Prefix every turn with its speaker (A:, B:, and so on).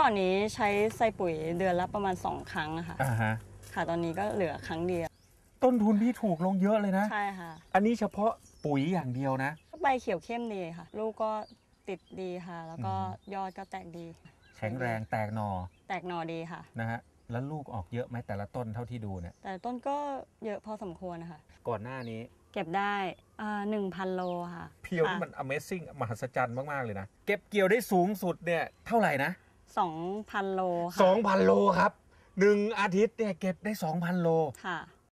A: ก่อนนี้ใช้ใส่ปุ๋ยเดือนละประมาณสองครั้งอะค่ะอ่าฮะค่ะตอนนี้ก็เหลือครั้งเดียว
B: ต้นทุนพี่ถูกลงเยอะเลยนะ ใช่ค่ะ อันนี้เฉพาะปุ๋ยอย่างเดียวนะ
A: ใบเขียวเข้มดีค่ะ ลูกก็ติดดีค่ะ แล้วก็ยอดก็แตกดี แข็งแรงแตกหนอแตกหนอดีค่ะ
C: นะฮะ แล้วลูกออกเยอะไหมแต่ละต้นเท่าที่ดูเนี่ย
A: แต่ต้นก็เยอะพอสมควรนะคะ ก่อนหน้านี้ เก็บได้หนึ่งพันโลค่ะเพียวนี่มัน
C: Amazing มหัศจรรย์มากๆเลยนะ เก็บเกี่ยวได้สูงสุดเนี่ยเท่าไหร่นะ
A: สองพันโลค่ะสองพันโลครับ
C: หนึ่งอาทิตย์เนี่ยเก็บได้สองพันโล
A: ค่ะ